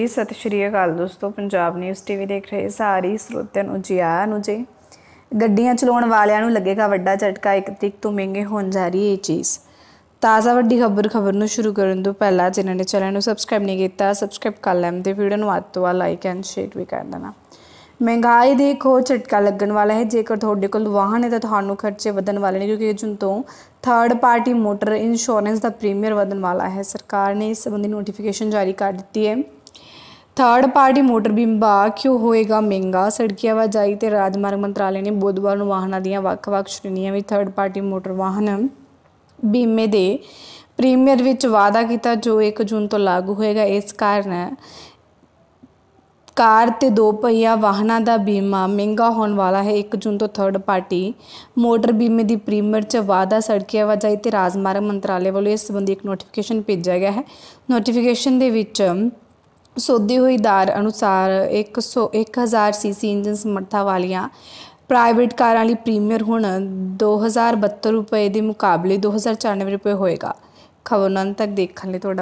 ਜੀ ਸਤਿ ਸ਼੍ਰੀ ਅਕਾਲ ਦੋਸਤੋ ਪੰਜਾਬ ਨਿਊਜ਼ ਟੀਵੀ ਦੇਖ ਰਹੇ ਸਾਰੇ ਸਰੋਤਿਆਂ ਨੂੰ ਜੀ ਆਇਆਂ ਨੂੰ ਜੀ ਗੱਡੀਆਂ ਚਲਾਉਣ ਵਾਲਿਆਂ ਨੂੰ ਲੱਗੇਗਾ ਵੱਡਾ ਝਟਕਾ ਇੱਕ ਤਰੀਕ ਤੋਂ ਮਹਿੰਗੇ ਹੋਣ ਜਾ ਰਹੀ ਹੈ ਇਹ ਚੀਜ਼ ਤਾਜ਼ਾ ਵੱਡੀ ਖਬਰ ਖਬਰ ਨੂੰ ਸ਼ੁਰੂ ਕਰਨ ਤੋਂ ਪਹਿਲਾਂ ਜਿਨ੍ਹਾਂ ਨੇ ਚੈਨਲ ਨੂੰ ਸਬਸਕ੍ਰਾਈਬ ਨਹੀਂ ਕੀਤਾ ਸਬਸਕ੍ਰਾਈਬ ਕਰ ਲੈਣ ਤੇ ਵੀਡੀਓ ਨੂੰ ਵੱਧ ਤੋਂ ਆ ਲਾਈਕ ਐਂਡ ਸ਼ੇਅਰ ਵੀ ਕਰ ਦੇਣਾ ਮਹਿੰਗਾਈ ਦੇਖੋ ਝਟਕਾ ਲੱਗਣ ਵਾਲਾ ਹੈ ਜੇਕਰ ਤੁਹਾਡੇ ਕੋਲ ਵਾਹਨ ਹੈ ਤਾਂ ਤੁਹਾਨੂੰ ਖਰਚੇ ਵਧਣ ਵਾਲੇ ਨੇ ਕਿਉਂਕਿ ਜੁਨ ਤੋਂ ਥਰਡ ਪਾਰਟੀ ਮੋਟਰ ਇੰਸ਼ੋਰੈਂਸ ਦਾ ਪ੍ਰੀਮੀਅਰ ਵਧਣ ਵਾਲਾ ਹੈ ਸਰਕਾਰ ਨੇ ਇਸ ਸੰਬੰਧੀ ਨੋਟੀਫਿਕੇਸ਼ਨ ਜਾਰੀ ਕਰ ਦਿੱਤੀ ਹੈ ਥਰਡ ਪਾਰਟੀ ਮੋਟਰ ਬੀਮਾ ਕਿਉਂ ਹੋਏਗਾ ਮਹਿੰਗਾ ਸੜਕੀ ਆਵਾਜਾਈ ਤੇ ਰਾਜਮਾਰਗ ਮੰਤਰਾਲੇ ਨੇ ਬੁੱਧਵਾਰ ਨੂੰ ਵਾਹਨਾਂ ਦੀਆਂ ਵੱਖ-ਵੱਖ ਸ਼੍ਰੇਣੀਆਂ ਵਿੱਚ ਥਰਡ ਪਾਰਟੀ ਮੋਟਰ ਵਾਹਨ ਬੀਮੇ ਦੇ ਪ੍ਰੀਮੀਅਰ ਵਿੱਚ ਵਾਅਦਾ ਕੀਤਾ ਜੋ 1 ਜੂਨ ਤੋਂ ਲਾਗੂ ਹੋਏਗਾ ਇਸ ਕਾਰਨ ਕਾਰ ਤੇ ਦੋ ਪਹੀਆ ਵਾਹਨਾਂ ਦਾ ਬੀਮਾ ਮਹਿੰਗਾ ਹੋਣ ਵਾਲਾ ਹੈ 1 ਜੂਨ ਤੋਂ ਥਰਡ ਪਾਰਟੀ ਮੋਟਰ ਬੀਮੇ ਦੀ ਪ੍ਰੀਮੀਅਰ 'ਚ ਵਾਅਦਾ ਸੜਕੀ ਆਵਾਜਾਈ ਤੇ ਰਾਜਮਾਰਗ ਮੰਤਰਾਲੇ ਵੱਲੋਂ ਇਸ ਸੰਬੰਧੀ ਇੱਕ ਨੋਟੀਫਿਕੇਸ਼ਨ ਭੇਜਿਆ ਗਿਆ ਹੈ ਨੋਟੀਫਿਕੇਸ਼ਨ ਦੇ ਵਿੱਚ ਸੋਧੀ ਹੋਈ ਦਰ ਅਨੁਸਾਰ 100 1000 ਸੀਸੀ ਇੰਜਨ ਸਮਰੱਥਾ ਵਾਲੀਆਂ ਪ੍ਰਾਈਵੇਟ ਕਾਰਾਂ ਲਈ ਪ੍ਰੀਮੀਅਰ ਹੁਣ 2072 ਰੁਪਏ ਦੇ ਮੁਕਾਬਲੇ 2094 ਰੁਪਏ ਹੋਏਗਾ ਖਬਰਾਂ ਤੱਕ ਦੇਖਣ ਲਈ ਤੁਹਾਡਾ